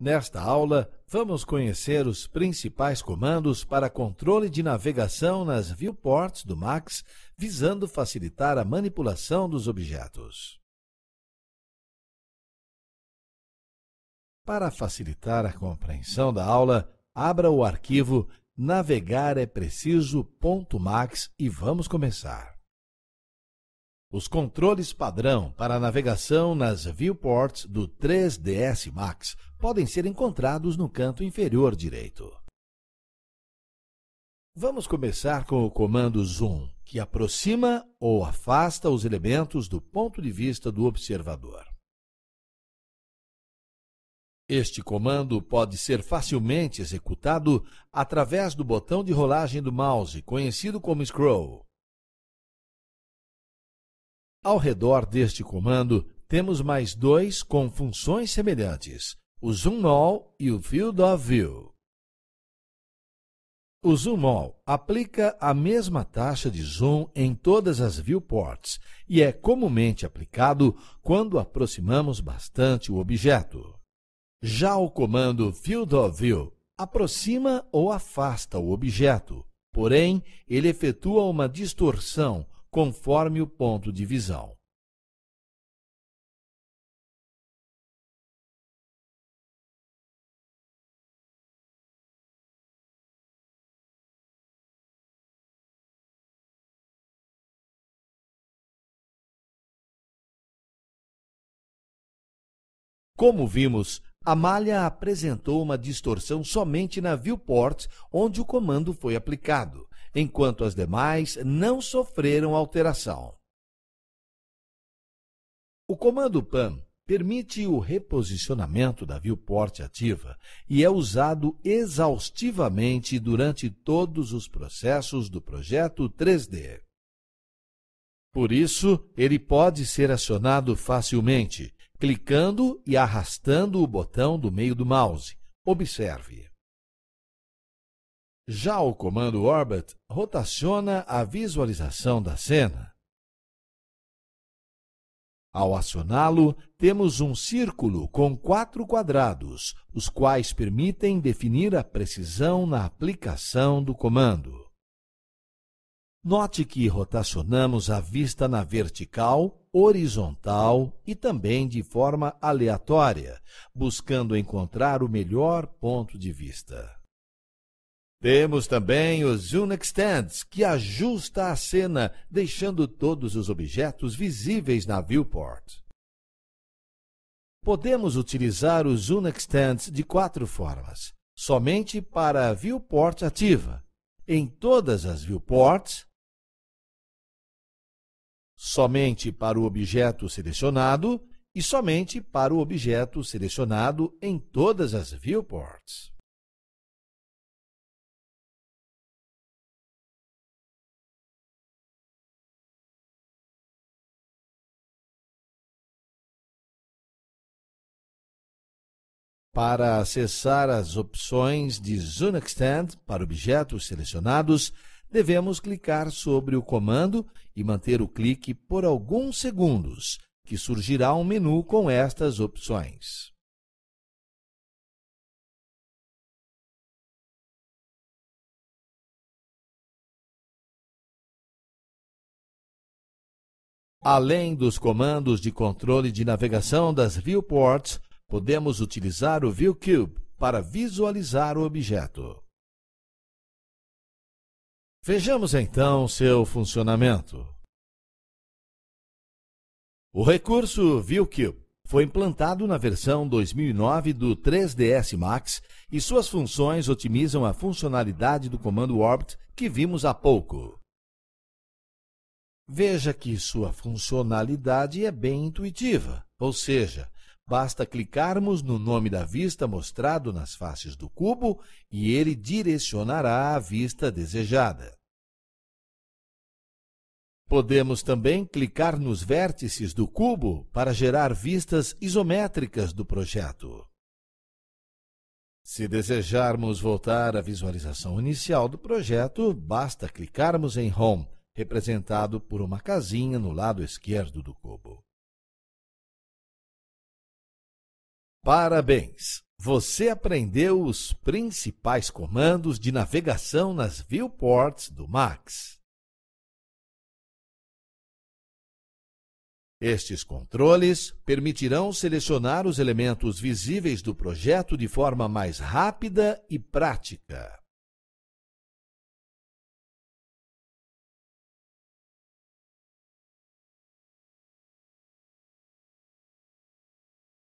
Nesta aula, vamos conhecer os principais comandos para controle de navegação nas viewports do Max, visando facilitar a manipulação dos objetos. Para facilitar a compreensão da aula, abra o arquivo Navegar é Preciso.max e vamos começar os controles padrão para navegação nas viewports do 3DS Max podem ser encontrados no canto inferior direito. Vamos começar com o comando Zoom, que aproxima ou afasta os elementos do ponto de vista do observador. Este comando pode ser facilmente executado através do botão de rolagem do mouse, conhecido como scroll, ao redor deste comando, temos mais dois com funções semelhantes, o Zoom All e o Field of View. O Zoom All aplica a mesma taxa de zoom em todas as viewports e é comumente aplicado quando aproximamos bastante o objeto. Já o comando Field of View aproxima ou afasta o objeto, porém ele efetua uma distorção conforme o ponto de visão. Como vimos, a malha apresentou uma distorção somente na viewport onde o comando foi aplicado enquanto as demais não sofreram alteração. O comando Pan permite o reposicionamento da viewport ativa e é usado exaustivamente durante todos os processos do projeto 3D. Por isso, ele pode ser acionado facilmente, clicando e arrastando o botão do meio do mouse. Observe. Já o comando Orbit rotaciona a visualização da cena. Ao acioná-lo, temos um círculo com quatro quadrados, os quais permitem definir a precisão na aplicação do comando. Note que rotacionamos a vista na vertical, horizontal e também de forma aleatória, buscando encontrar o melhor ponto de vista. Temos também os Zoom Stands, que ajusta a cena, deixando todos os objetos visíveis na viewport. Podemos utilizar os Zoom Stands de quatro formas. Somente para a viewport ativa. Em todas as viewports, somente para o objeto selecionado e somente para o objeto selecionado em todas as viewports. Para acessar as opções de Zunix Extend para objetos selecionados, devemos clicar sobre o comando e manter o clique por alguns segundos, que surgirá um menu com estas opções. Além dos comandos de controle de navegação das viewports, podemos utilizar o ViewCube para visualizar o objeto. Vejamos então seu funcionamento. O recurso ViewCube foi implantado na versão 2009 do 3ds Max e suas funções otimizam a funcionalidade do comando Orbit que vimos há pouco. Veja que sua funcionalidade é bem intuitiva, ou seja, Basta clicarmos no nome da vista mostrado nas faces do cubo e ele direcionará a vista desejada. Podemos também clicar nos vértices do cubo para gerar vistas isométricas do projeto. Se desejarmos voltar à visualização inicial do projeto, basta clicarmos em Home, representado por uma casinha no lado esquerdo do cubo. Parabéns! Você aprendeu os principais comandos de navegação nas viewports do Max. Estes controles permitirão selecionar os elementos visíveis do projeto de forma mais rápida e prática.